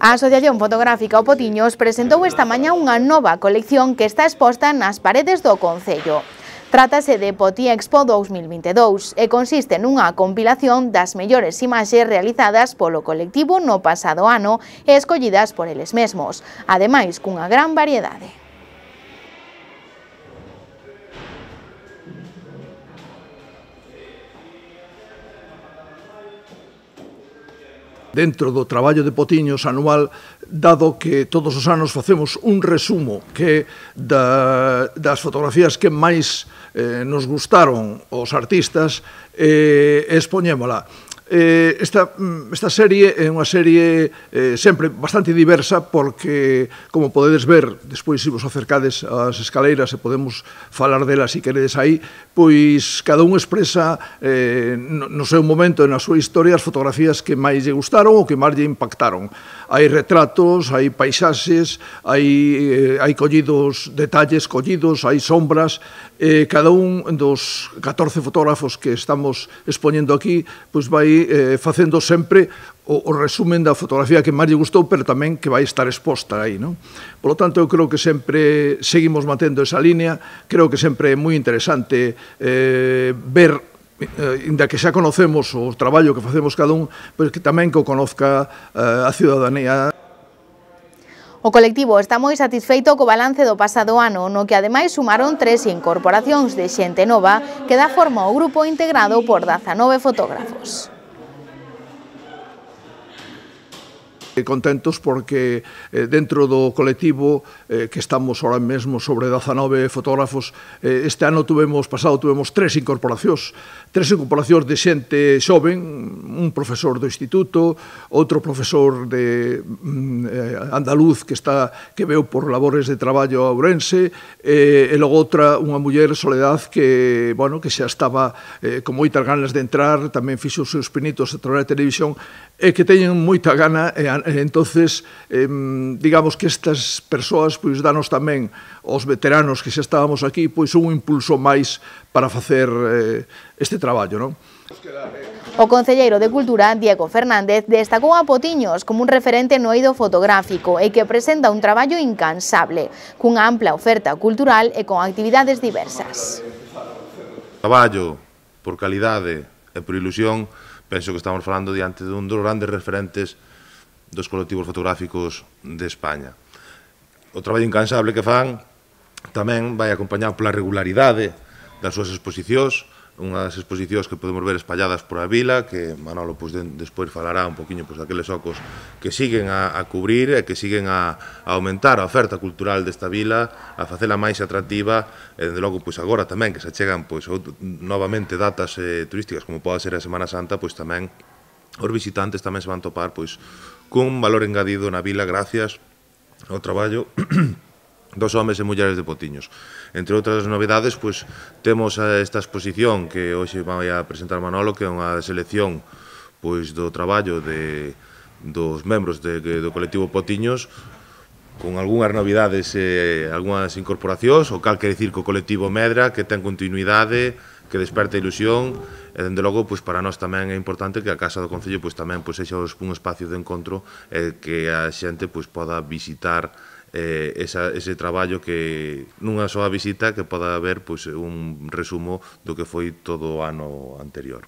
A Asociación Fotográfica O Potiños presentou esta mañá unha nova colección que está exposta nas paredes do Concello. Trátase de Potí Expo 2022 e consiste nunha compilación das mellores imaxes realizadas polo colectivo no pasado ano e escollidas por eles mesmos, ademais cunha gran variedade. dentro do traballo de Potiños anual, dado que todos os anos facemos un resumo que da, das fotografías que máis eh, nos gustaron os artistas, eh, expoñémola eh, esta, mm, esta serie é unha serie eh, sempre bastante diversa porque, como podedes ver, despois se vos acercades ás escaleiras e podemos falar dela se queredes aí, pois cada un expresa eh, no, no seu momento e na súa historia as fotografías que máis lle gustaron ou que máis lle impactaron. Hai retratos, hai paisaxes, hai, eh, hai collidos, detalles collidos, hai sombras, eh, cada un dos 14 fotógrafos que estamos expoñendo aquí, pois vai eh, facendo sempre o, o resumen da fotografía que máis lle gustou, pero tamén que vai estar exposta aí, non? Por lo tanto, eu creo que sempre seguimos mantendo esa línea, creo que sempre é moi interesante eh, ver eh, inda que xa conocemos o traballo que facemos cada un, pero pois que tamén que o conozca eh, a ciudadanía. O colectivo está moi satisfeito co balance do pasado ano, no que ademais sumaron tres incorporacións de xente nova que dá forma ao grupo integrado por 19 fotógrafos. e eh, contentos porque eh, dentro do colectivo eh, que estamos ahora mesmo sobre 19 fotógrafos este ano tuvemos pasado tuvemos tres incorporacións tres incorporacións de xente xoven un profesor do instituto outro profesor de mm, andaluz que está que veu por labores de traballo a Ourense e logo outra unha muller Soledad que bueno que xa estaba eh, con moitas ganas de entrar tamén fixo os seus pinitos a través da televisión e que teñen moita gana e, e entonces eh, digamos que estas persoas pois danos tamén os veteranos que xa estábamos aquí pois un impulso máis para facer eh, este traballo, non? O concelleiro de Cultura, Diego Fernández, destacou a Potiños como un referente no eido fotográfico e que presenta un traballo incansable, cunha ampla oferta cultural e con actividades diversas. Traballo por calidade e por ilusión penso que estamos falando diante dun dos grandes referentes dos colectivos fotográficos de España. O traballo incansable que fan tamén vai acompañado pola regularidade das súas exposicións, unhas exposicións que podemos ver espalladas por a vila, que Manolo pois, de, despois falará un poquinho pois, daqueles ocos que siguen a, a cubrir e que siguen a, a aumentar a oferta cultural desta vila, a facela máis atractiva, e, desde logo, pois agora tamén que se achegan pois, novamente datas eh, turísticas, como pode ser a Semana Santa, pois tamén os visitantes tamén se van topar pois cun valor engadido na vila gracias ao traballo dos homes e mulleres de Potiños. Entre outras novidades, pois, temos esta exposición que hoxe vai a presentar Manolo, que é unha selección pois, do traballo de, dos membros de, do colectivo Potiños, con algunhas novidades e eh, algunhas incorporacións, o cal quer dicir co colectivo Medra, que ten continuidade, que desperta ilusión, e dende logo, pois, para nós tamén é importante que a Casa do Concello pois, tamén pois, sexa un espacio de encontro e eh, que a xente pois, poda visitar eh, esa, ese traballo que nunha soa visita que poda haber pois, un resumo do que foi todo o ano anterior.